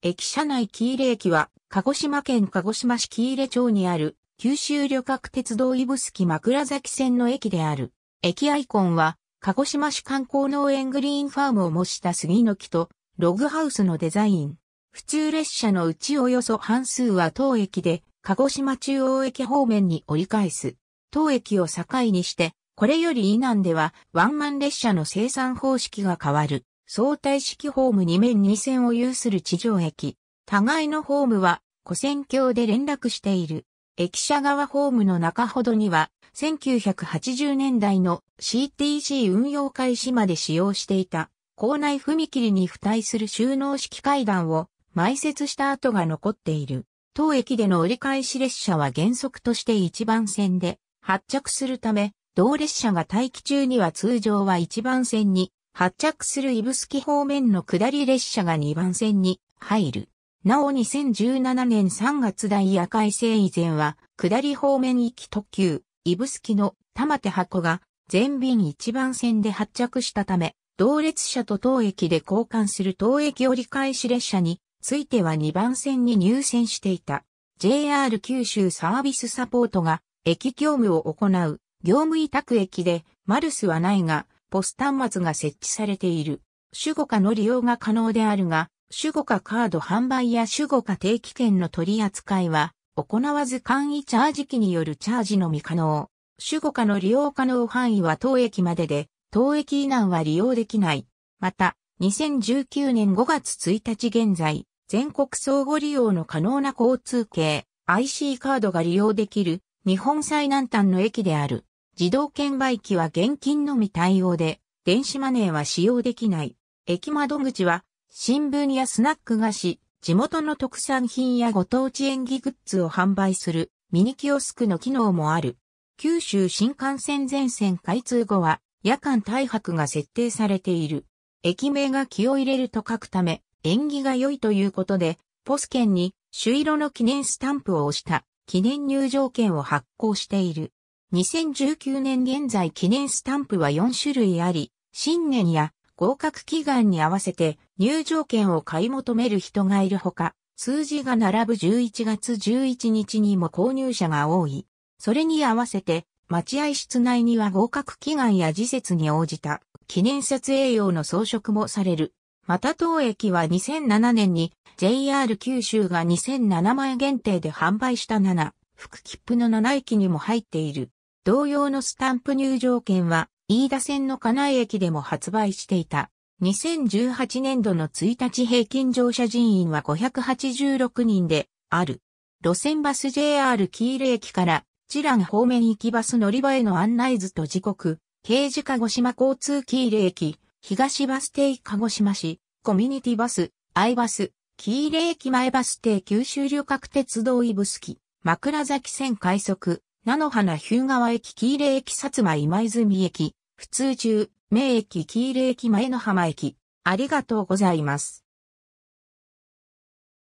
駅舎内ー入駅は、鹿児島県鹿児島市ー入町にある、九州旅客鉄道指宿枕崎線の駅である。駅アイコンは、鹿児島市観光農園グリーンファームを模した杉の木と、ログハウスのデザイン。普通列車のうちおよそ半数は当駅で、鹿児島中央駅方面に折り返す。当駅を境にして、これより以南ではワンマン列車の生産方式が変わる。相対式ホーム2面2線を有する地上駅。互いのホームは、古線橋で連絡している。駅舎側ホームの中ほどには、1980年代の CTC 運用開始まで使用していた、校内踏切に付帯する収納式階段を埋設した跡が残っている。当駅での折り返し列車は原則として一番線で発着するため、同列車が待機中には通常は一番線に発着する指宿方面の下り列車が2番線に入る。なお2017年3月大夜ヤ改正以前は、下り方面行き特急、指宿の玉手箱が全便1番線で発着したため、同列車と当駅で交換する当駅折り返し列車については2番線に入線していた。JR 九州サービスサポートが駅業務を行う業務委託駅でマルスはないが、ポス端末が設置されている。主語化の利用が可能であるが、主語化カード販売や主語化定期券の取り扱いは、行わず簡易チャージ機によるチャージのみ可能。主語化の利用可能範囲は当駅までで、当駅以南は利用できない。また、2019年5月1日現在、全国相互利用の可能な交通系 IC カードが利用できる日本最南端の駅である。自動券売機は現金のみ対応で、電子マネーは使用できない。駅窓口は、新聞やスナック菓子、地元の特産品やご当地演技グッズを販売するミニキオスクの機能もある。九州新幹線全線開通後は夜間大白が設定されている。駅名が気を入れると書くため縁起が良いということで、ポス券に朱色の記念スタンプを押した記念入場券を発行している。2019年現在記念スタンプは4種類あり、新年や合格祈願に合わせて入場券を買い求める人がいるほか、数字が並ぶ11月11日にも購入者が多い。それに合わせて、待合室内には合格祈願や時節に応じた記念撮影用の装飾もされる。また当駅は2007年に JR 九州が2007枚限定で販売した7、副切符の7駅にも入っている。同様のスタンプ入場券は、飯田線の金井駅でも発売していた。2018年度の1日平均乗車人員は586人である。路線バス JR キール駅から知覧方面行きバス乗り場への案内図と時刻、刑事鹿児島交通キール駅、東バス停鹿児島市、コミュニティバス、アイバス、キール駅前バス停九州旅客鉄道イブスキ、枕崎線快速、菜の花日向川駅喜入駅薩摩今泉駅、普通中、名駅喜入駅前の浜駅。ありがとうございます。